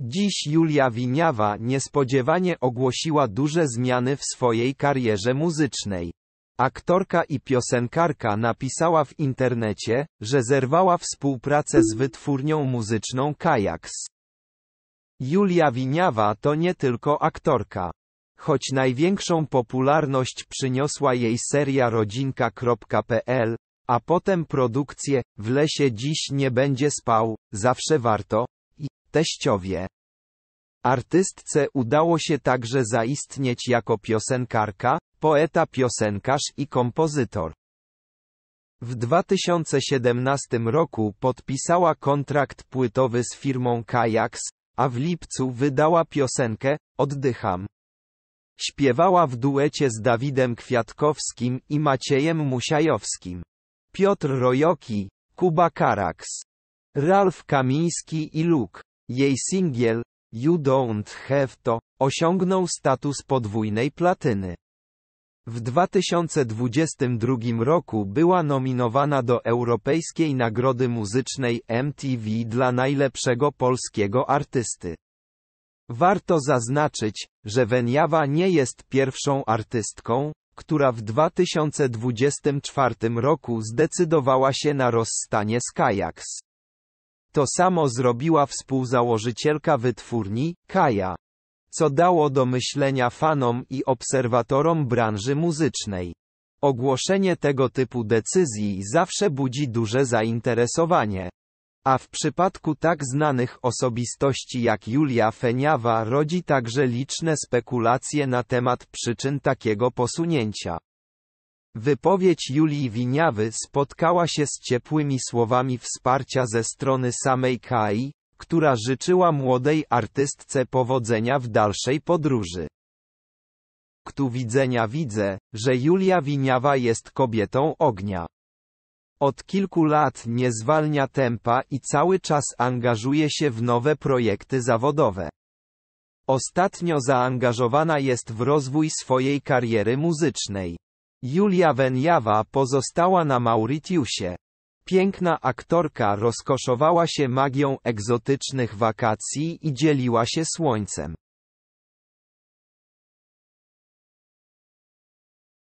Dziś Julia Winiawa niespodziewanie ogłosiła duże zmiany w swojej karierze muzycznej. Aktorka i piosenkarka napisała w internecie, że zerwała współpracę z wytwórnią muzyczną Kajaks. Julia Winiawa to nie tylko aktorka. Choć największą popularność przyniosła jej seria rodzinka.pl, a potem produkcje, w lesie dziś nie będzie spał, zawsze warto, teściowie. Artystce udało się także zaistnieć jako piosenkarka, poeta piosenkarz i kompozytor. W 2017 roku podpisała kontrakt płytowy z firmą Kajaks, a w lipcu wydała piosenkę Oddycham. Śpiewała w duecie z Dawidem Kwiatkowskim i Maciejem Musiajowskim. Piotr Rojoki, Kuba Karaks, Ralf Kamiński i Luke. Jej singiel, You Don't Have To, osiągnął status podwójnej platyny. W 2022 roku była nominowana do Europejskiej Nagrody Muzycznej MTV dla najlepszego polskiego artysty. Warto zaznaczyć, że Weniawa nie jest pierwszą artystką, która w 2024 roku zdecydowała się na rozstanie z Kajaks. To samo zrobiła współzałożycielka wytwórni, Kaja. Co dało do myślenia fanom i obserwatorom branży muzycznej. Ogłoszenie tego typu decyzji zawsze budzi duże zainteresowanie. A w przypadku tak znanych osobistości jak Julia Feniawa rodzi także liczne spekulacje na temat przyczyn takiego posunięcia. Wypowiedź Julii Winiawy spotkała się z ciepłymi słowami wsparcia ze strony samej Kai, która życzyła młodej artystce powodzenia w dalszej podróży. Ktu widzenia widzę, że Julia Winiawa jest kobietą ognia. Od kilku lat nie zwalnia tempa i cały czas angażuje się w nowe projekty zawodowe. Ostatnio zaangażowana jest w rozwój swojej kariery muzycznej. Julia Wenjawa pozostała na Mauritiusie. Piękna aktorka rozkoszowała się magią egzotycznych wakacji i dzieliła się słońcem.